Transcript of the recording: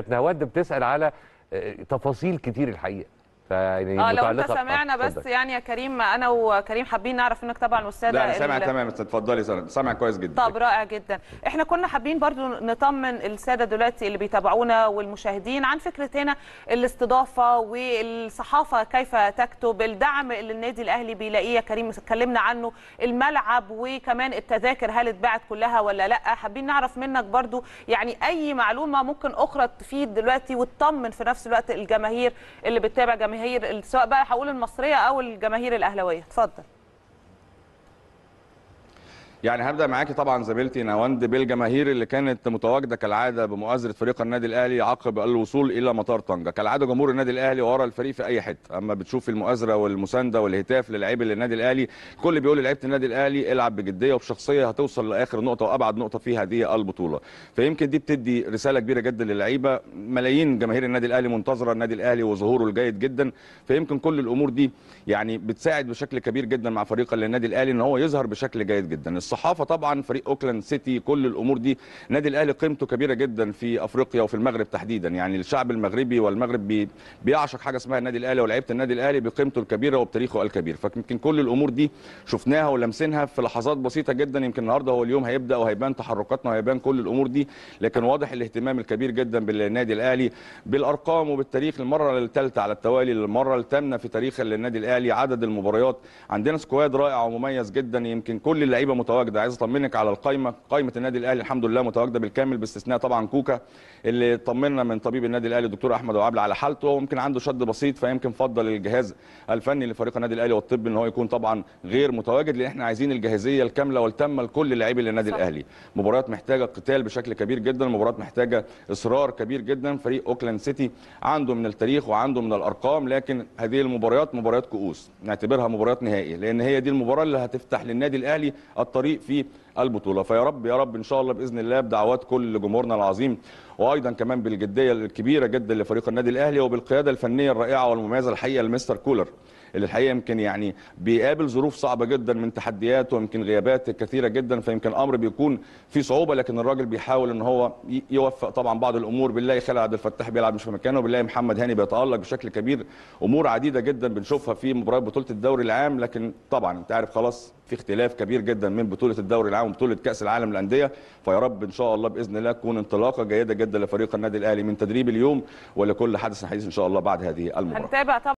كانت نواد بتسال على آه، تفاصيل كتير الحقيقه فيعني اه لو انت سامعنا بس يعني يا كريم انا وكريم حابين نعرف انك طبعا استاذ لا انا سامع تمام اتفضلي سامع كويس جدا طب رائع جدا احنا كنا حابين برضو نطمن الساده دلوقتي اللي بيتابعونا والمشاهدين عن فكره هنا الاستضافه والصحافه كيف تكتب الدعم اللي النادي الاهلي بيلاقيه يا كريم اتكلمنا عنه الملعب وكمان التذاكر هل اتباعت كلها ولا لا حابين نعرف منك برضو يعني اي معلومه ممكن اخرى تفيد دلوقتي وتطمن في نفس الوقت الجماهير اللي بتتابع جماهير الجماهير سواء بقى هقول المصريه او الجماهير الاهلاويه اتفضل يعني هبدا معاكي طبعا زميلتي نواند بالجماهير اللي كانت متواجده كالعاده بمؤازره فريق النادي الاهلي عقب الوصول الى مطار طنجه كالعاده جمهور النادي الاهلي ورا الفريق في اي حته اما بتشوف المؤازره والمسانده والهتاف للاعيبه للنادي الاهلي كل بيقول لعيبه النادي الاهلي العب بجديه وبشخصيه هتوصل لاخر نقطه وابعد نقطه في هذه البطوله فيمكن دي بتدي رساله كبيره جدا للعيبه ملايين جماهير النادي الاهلي منتظره النادي الاهلي وظهوره الجيد جدا فيمكن كل الامور دي يعني بتساعد بشكل كبير جدا مع فريق النادي الاهلي ان هو يظهر بشكل جيد جدا الصحافه طبعا فريق اوكلاند سيتي كل الامور دي نادي الاهلي قيمته كبيره جدا في افريقيا وفي المغرب تحديدا يعني الشعب المغربي والمغرب بي بيعشق حاجه اسمها النادي الاهلي ولاعيبه النادي الاهلي بقيمته الكبيره وبتاريخه الكبير فيمكن كل الامور دي شفناها ولمسناها في لحظات بسيطه جدا يمكن النهارده هو اليوم هيبدا وهيبان تحركاتنا وهيبان كل الامور دي لكن واضح الاهتمام الكبير جدا بالنادي الاهلي بالارقام وبالتاريخ المره الثالثه على التوالي المره الثامنه في تاريخ النادي الاهلي عدد المباريات عندنا سكواد رائع ومميز جدا يمكن كل اللعيبه متواجده عايز اطمنك على القايمه قايمه النادي الاهلي الحمد لله متواجده بالكامل باستثناء طبعا كوكا اللي طمنا من طبيب النادي الاهلي الدكتور احمد عبله على حالته ويمكن عنده شد بسيط فيمكن فضل الجهاز الفني لفريق النادي الاهلي والطب ان هو يكون طبعا غير متواجد لان احنا عايزين الجاهزيه الكامله والتامه لكل لاعبي النادي الاهلي مباريات محتاجه قتال بشكل كبير جدا مباريات محتاجه اصرار كبير جدا فريق اوكلاند سيتي عنده من التاريخ وعنده من الارقام لكن هذه المباريات مباريات كؤوس نعتبرها مباريات نهائية لان هي دي المباراه اللي هتفتح للنادي الاهلي الطريق الفريق في البطوله فيا رب يا رب ان شاء الله باذن الله بدعوات كل جمهورنا العظيم وايضا كمان بالجديه الكبيره جدا لفريق النادي الاهلي وبالقياده الفنيه الرائعه والمميزه الحقيقه لمستر كولر اللي الحقيقه يمكن يعني بيقابل ظروف صعبه جدا من تحديات ويمكن غيابات كثيره جدا فيمكن الامر بيكون في صعوبه لكن الراجل بيحاول ان هو يوفق طبعا بعض الامور بنلاقي خالد عبد الفتاح بيلعب مش في مكانه وبنلاقي محمد هاني بيتالق بشكل كبير امور عديده جدا بنشوفها في مباريات بطوله الدوري العام لكن طبعا انت عارف خلاص في اختلاف كبير جدا من بطوله الدوري العام وبطوله كاس العالم للانديه فيا رب ان شاء الله باذن الله تكون انطلاقه جيده جدا لفريق النادي الاهلي من تدريب اليوم ولكل حدث حديث ان شاء الله بعد هذه المباراه